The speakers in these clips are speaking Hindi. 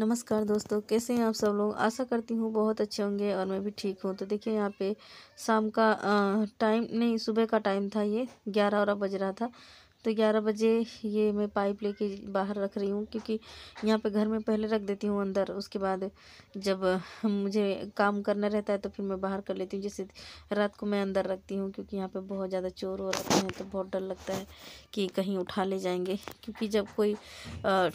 नमस्कार दोस्तों कैसे हैं आप सब लोग आशा करती हूँ बहुत अच्छे होंगे और मैं भी ठीक हूँ तो देखिए यहाँ पे शाम का टाइम नहीं सुबह का टाइम था ये ग्यारह और बज रहा था तो ग्यारह बजे ये मैं पाइप लेके बाहर रख रही हूँ क्योंकि यहाँ पे घर में पहले रख देती हूँ अंदर उसके बाद जब मुझे काम करना रहता है तो फिर मैं बाहर कर लेती हूँ जैसे रात को मैं अंदर रखती हूँ क्योंकि यहाँ पे बहुत ज़्यादा चोर हो रखे हैं तो बहुत डर लगता है कि कहीं उठा ले जाएंगे क्योंकि जब कोई आ,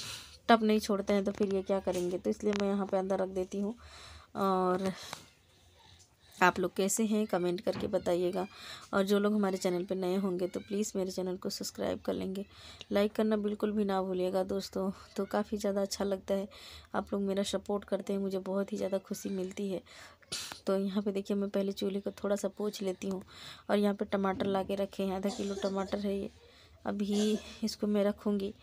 टब नहीं छोड़ते हैं तो फिर ये क्या करेंगे तो इसलिए मैं यहाँ पे अंदर रख देती हूँ और आप लोग कैसे हैं कमेंट करके बताइएगा और जो लोग हमारे चैनल पर नए होंगे तो प्लीज़ मेरे चैनल को सब्सक्राइब कर लेंगे लाइक करना बिल्कुल भी ना भूलिएगा दोस्तों तो काफ़ी ज़्यादा अच्छा लगता है आप लोग मेरा सपोर्ट करते हैं मुझे बहुत ही ज़्यादा खुशी मिलती है तो यहाँ पे देखिए मैं पहले चूल्हे को थोड़ा सा पोछ लेती हूँ और यहाँ पर टमाटर ला के रखे हैं आधा किलो टमाटर है ये अभी इसको मैं रखूँगी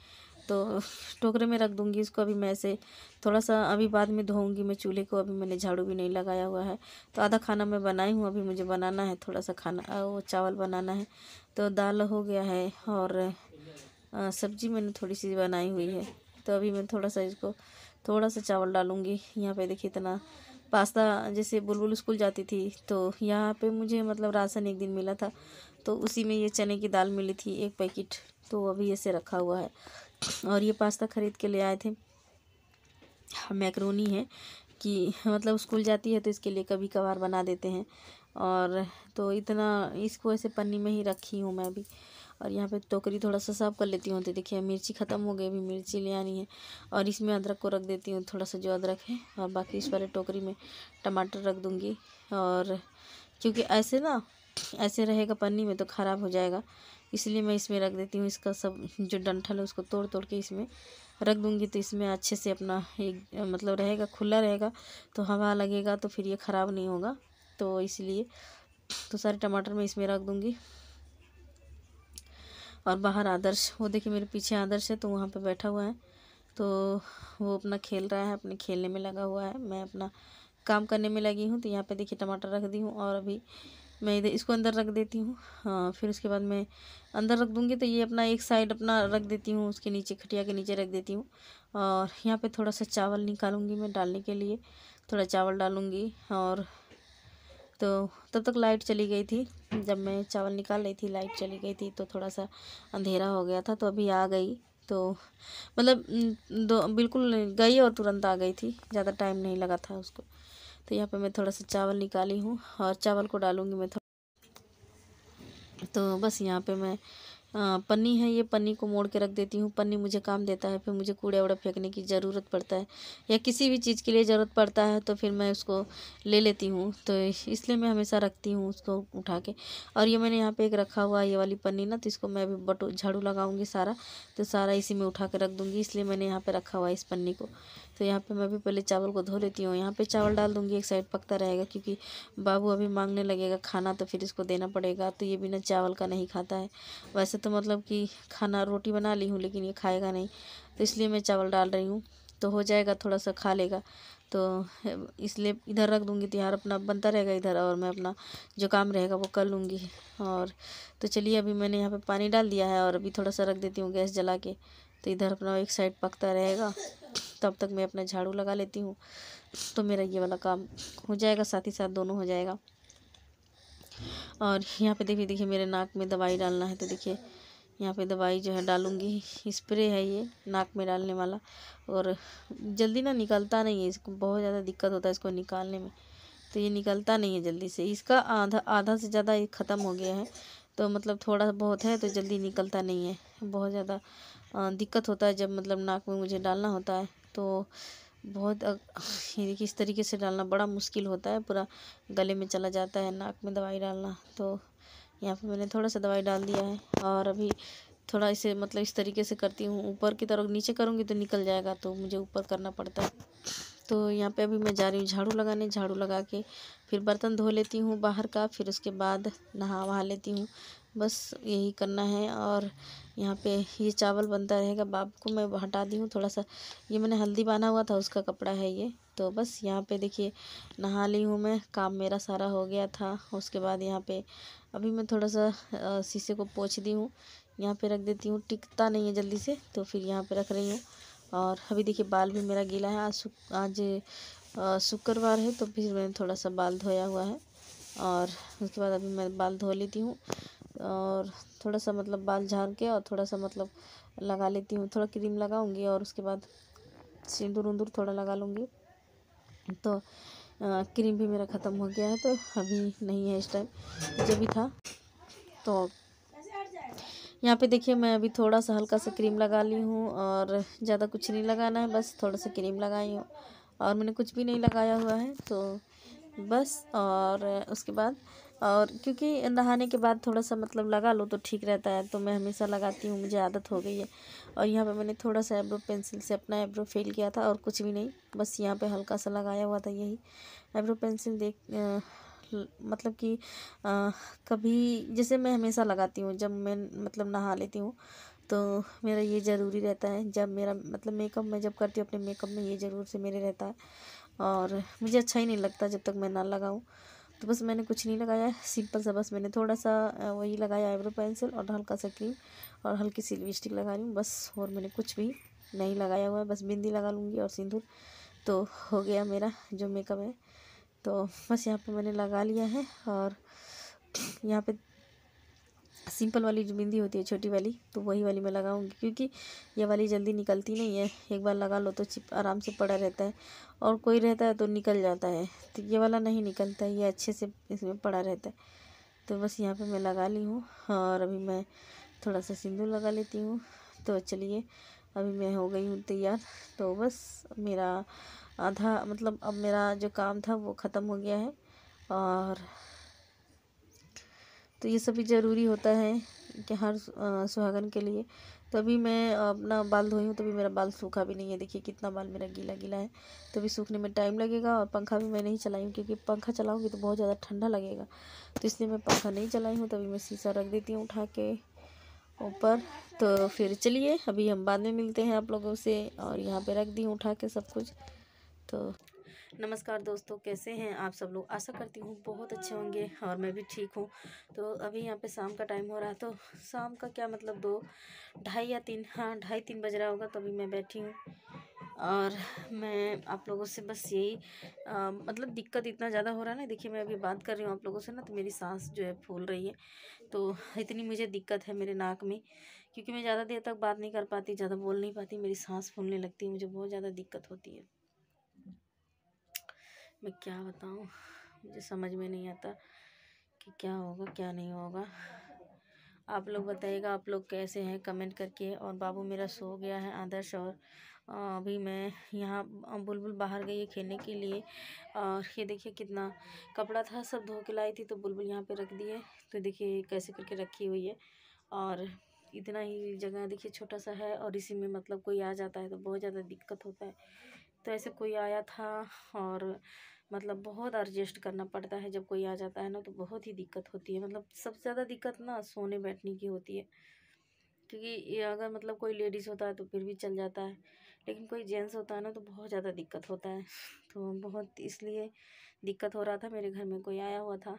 तो टोकरे में रख दूँगी इसको अभी मैं ऐसे थोड़ा सा अभी बाद में धोऊँगी मैं चूल्हे को अभी मैंने झाड़ू भी नहीं लगाया हुआ है तो आधा खाना मैं बनाई हूँ अभी मुझे बनाना है थोड़ा सा खाना वो चावल बनाना है तो दाल हो गया है और सब्जी मैंने थोड़ी सी बनाई हुई है तो अभी मैं थोड़ा सा इसको थोड़ा सा चावल डालूँगी यहाँ पे देखिए इतना पास्ता जैसे बुलबुल स्कूल जाती थी तो यहाँ पे मुझे मतलब राशन एक दिन मिला था तो उसी में ये चने की दाल मिली थी एक पैकेट तो अभी ऐसे रखा हुआ है और ये पास्ता ख़रीद के ले आए थे हाँ, मैक्रोनी है कि मतलब स्कूल जाती है तो इसके लिए कभी कभार बना देते हैं और तो इतना इसको ऐसे पन्नी में ही रखी हूँ मैं भी और यहाँ पे टोकरी थोड़ा सा साफ़ कर लेती हूँ तो देखिए मिर्ची ख़त्म हो गई अभी मिर्ची ले आनी है और इसमें अदरक को रख देती हूँ थोड़ा सा जो अदरक है और बाकी इस वाले टोकरी में टमाटर रख दूँगी और क्योंकि ऐसे ना ऐसे रहेगा पन्नी में तो ख़राब हो जाएगा इसलिए मैं इसमें रख देती हूँ इसका सब जो डंठल है उसको तोड़ तोड़ के इसमें रख दूँगी तो इसमें अच्छे से अपना एक मतलब रहेगा खुला रहेगा तो हवा लगेगा तो फिर ये ख़राब नहीं होगा तो इसलिए तो सारे टमाटर मैं इसमें रख दूँगी और बाहर आदर्श वो देखिए मेरे पीछे आदर्श है तो वहाँ पर बैठा हुआ है तो वो अपना खेल रहा है अपने खेलने में लगा हुआ है मैं अपना काम करने में लगी हूँ तो यहाँ पर देखिए टमाटर रख दी हूँ और अभी मैं इधर इसको अंदर रख देती हूँ हाँ फिर उसके बाद मैं अंदर रख दूँगी तो ये अपना एक साइड अपना रख देती हूँ उसके नीचे खटिया के नीचे रख देती हूँ और यहाँ पे थोड़ा सा चावल निकालूँगी मैं डालने के लिए थोड़ा चावल डालूँगी और तो तब तक लाइट चली गई थी जब मैं चावल निकाल रही थी लाइट चली गई थी तो थोड़ा सा अंधेरा हो गया था तो अभी आ गई तो मतलब दो बिल्कुल गई और तुरंत आ गई थी ज़्यादा टाइम नहीं लगा था उसको तो यहाँ पे मैं थोड़ा सा चावल निकाली हूँ और चावल को डालूँगी मैं थोड़ा तो बस यहाँ पे मैं हाँ, पन्नी है ये पन्नी को मोड़ के रख देती हूँ पन्नी मुझे काम देता है फिर मुझे कूड़ा उड़ा फेंकने की ज़रूरत पड़ता है या किसी भी चीज़ के लिए ज़रूरत पड़ता है तो फिर मैं उसको ले लेती हूँ तो इसलिए मैं हमेशा रखती हूँ उसको उठा के और ये मैंने यहाँ पे एक रखा हुआ ये वाली पन्नी ना तो इसको मैं अभी बटो झाड़ू लगाऊँगी सारा तो सारा इसी में उठा के रख दूँगी इसलिए मैंने यहाँ पर रखा हुआ है इस पन्नी को तो यहाँ पर मैं भी पहले चावल को धो लेती हूँ यहाँ पर चावल डाल दूँगी एक साइड पकता रहेगा क्योंकि बाबू अभी मांगने लगेगा खाना तो फिर इसको देना पड़ेगा तो ये बिना चावल का नहीं खाता है वैसे तो मतलब कि खाना रोटी बना ली हूँ लेकिन ये खाएगा नहीं तो इसलिए मैं चावल डाल रही हूँ तो हो जाएगा थोड़ा सा खा लेगा तो इसलिए इधर रख दूँगी तिहार तो अपना बनता रहेगा इधर और मैं अपना जो काम रहेगा वो कर लूँगी और तो चलिए अभी मैंने यहाँ पर पानी डाल दिया है और अभी थोड़ा सा रख देती हूँ गैस जला के तो इधर अपना एक साइड पकता रहेगा तब तक मैं अपना झाड़ू लगा लेती हूँ तो मेरा ये वाला काम हो जाएगा साथ ही साथ दोनों हो जाएगा और यहाँ पे देखिए देखिए मेरे नाक में दवाई डालना है तो देखिए यहाँ पे दवाई जो है डालूँगी स्प्रे है ये नाक में डालने वाला और जल्दी ना निकलता नहीं है इसको बहुत ज़्यादा दिक्कत होता है इसको निकालने में तो ये निकलता नहीं है जल्दी से इसका आधा आधा से ज़्यादा ये ख़त्म हो गया है तो मतलब थोड़ा बहुत है तो जल्दी निकलता नहीं है बहुत ज़्यादा दिक्कत होता है जब मतलब नाक में मुझे डालना होता है तो बहुत ये इस तरीके से डालना बड़ा मुश्किल होता है पूरा गले में चला जाता है नाक में दवाई डालना तो यहाँ पे मैंने थोड़ा सा दवाई डाल दिया है और अभी थोड़ा इसे मतलब इस तरीके से करती हूँ ऊपर की तरफ नीचे करूँगी तो निकल जाएगा तो मुझे ऊपर करना पड़ता है तो यहाँ पे अभी मैं जा रही हूँ झाड़ू लगाने झाड़ू लगा के फिर बर्तन धो लेती हूँ बाहर का फिर उसके बाद नहा वहा लेती हूँ बस यही करना है और यहाँ पे ये चावल बनता रहेगा बाप को मैं हटा दी हूँ थोड़ा सा ये मैंने हल्दी बांधा हुआ था उसका कपड़ा है ये तो बस यहाँ पे देखिए नहा ली हूँ मैं काम मेरा सारा हो गया था उसके बाद यहाँ पे अभी मैं थोड़ा सा शीशे को पोछ दी हूँ यहाँ पे रख देती हूँ टिकता नहीं है जल्दी से तो फिर यहाँ पर रख रही हूँ और अभी देखिए बाल भी मेरा गीला है आज आज शुक्रवार है तो फिर मैंने थोड़ा सा बाल धोया हुआ है और उसके बाद अभी मैं बाल धो लेती हूँ और थोड़ा सा मतलब बाल झाड़ के और थोड़ा सा मतलब लगा लेती हूँ थोड़ा क्रीम लगाऊंगी और उसके बाद सिंदूर उंदूर थोड़ा लगा लूँगी तो आ, क्रीम भी मेरा ख़त्म हो गया है तो अभी नहीं है इस टाइम जब भी था तो यहाँ पे देखिए मैं अभी थोड़ा सा हल्का सा क्रीम लगा ली हूँ और ज़्यादा कुछ नहीं लगाना है बस थोड़ा सा क्रीम लगाई हूँ और मैंने कुछ भी नहीं लगाया हुआ है तो बस और उसके बाद और क्योंकि नहाने के बाद थोड़ा सा मतलब लगा लो तो ठीक रहता है तो मैं हमेशा लगाती हूँ मुझे आदत हो गई है और यहाँ पे मैंने थोड़ा सा एब्रो पेंसिल से अपना एब्रो फेल किया था और कुछ भी नहीं बस यहाँ पे हल्का सा लगाया हुआ था यही एब्रो पेंसिल देख आ, मतलब कि कभी जैसे मैं हमेशा लगाती हूँ जब मैं मतलब नहा लेती हूँ तो मेरा ये ज़रूरी रहता है जब मेरा मतलब मेकअप मैं जब करती हूँ अपने मेकअप में ये ज़रूर से मेरे रहता है और मुझे अच्छा ही नहीं लगता जब तक मैं ना लगाऊँ तो बस मैंने कुछ नहीं लगाया सिंपल सा बस मैंने थोड़ा सा वही लगाया आईब्रो पेंसिल और हल्का सा क्रीम और हल्की सी लिपस्टिक लगा रही हूँ बस और मैंने कुछ भी नहीं लगाया हुआ है बस बिंदी लगा लूँगी और सिंदूर तो हो गया मेरा जो मेकअप है तो बस यहाँ पर मैंने लगा लिया है और यहाँ पर सिंपल वाली जो बिंदी होती है छोटी वाली तो वही वाली मैं लगाऊंगी क्योंकि ये वाली जल्दी निकलती नहीं है एक बार लगा लो तो चिप आराम से पड़ा रहता है और कोई रहता है तो निकल जाता है तो ये वाला नहीं निकलता है ये अच्छे से इसमें पड़ा रहता है तो बस यहाँ पे मैं लगा ली हूँ और अभी मैं थोड़ा सा सिंदूर लगा लेती हूँ तो चलिए अभी मैं हो गई हूँ तैयार तो बस मेरा आधा मतलब अब मेरा जो काम था वो ख़त्म हो गया है और तो ये सभी ज़रूरी होता है कि हर सुहागन के लिए तभी मैं अपना बाल धोई हूँ तभी मेरा बाल सूखा भी नहीं है देखिए कितना बाल मेरा गीला गीला है तभी सूखने में टाइम लगेगा और पंखा भी मैं नहीं चलाई हूँ क्योंकि पंखा चलाऊँगी तो बहुत ज़्यादा ठंडा लगेगा तो इसलिए मैं पंखा नहीं चलाई हूँ तभी मैं शीशा रख देती हूँ उठा के ऊपर तो फिर चलिए अभी हम बाद में मिलते हैं आप लोगों से और यहाँ पर रख दी हूँ उठा के सब कुछ तो नमस्कार दोस्तों कैसे हैं आप सब लोग आशा करती हूँ बहुत अच्छे होंगे और मैं भी ठीक हूँ तो अभी यहाँ पे शाम का टाइम हो रहा है तो शाम का क्या मतलब दो ढाई या तीन हाँ ढाई तीन बज रहा होगा तो अभी मैं बैठी हूँ और मैं आप लोगों से बस यही आ, मतलब दिक्कत इतना ज़्यादा हो रहा है ना देखिए मैं अभी बात कर रही हूँ आप लोगों से ना तो मेरी सांस जो है फूल रही है तो इतनी मुझे दिक्कत है मेरे नाक में क्योंकि मैं ज़्यादा देर तक बात नहीं कर पाती ज़्यादा बोल नहीं पाती मेरी सांस फूलने लगती है मुझे बहुत ज़्यादा दिक्कत होती है मैं क्या बताऊँ मुझे समझ में नहीं आता कि क्या होगा क्या नहीं होगा आप लोग बताइएगा आप लोग कैसे हैं कमेंट करके और बाबू मेरा सो गया है आदर्श और अभी मैं यहाँ बुलबुल बाहर गई है खेलने के लिए और ये देखिए कितना कपड़ा था सब धो के लाई थी तो बुलबुल यहाँ पे रख दिए तो देखिए कैसे करके रखी हुई है और इतना ही जगह देखिए छोटा सा है और इसी में मतलब कोई आ जाता है तो बहुत ज़्यादा दिक्कत होता है तो ऐसे कोई आया था और मतलब बहुत एडजस्ट करना पड़ता है जब कोई आ जाता है ना तो बहुत ही दिक्कत होती है मतलब सबसे ज़्यादा दिक्कत ना सोने बैठने की होती है क्योंकि अगर मतलब कोई लेडीज़ होता है तो फिर भी चल जाता है लेकिन कोई जेंट्स होता है ना तो बहुत ज़्यादा दिक्कत होता है तो बहुत इसलिए दिक्कत हो रहा था मेरे घर में कोई आया हुआ था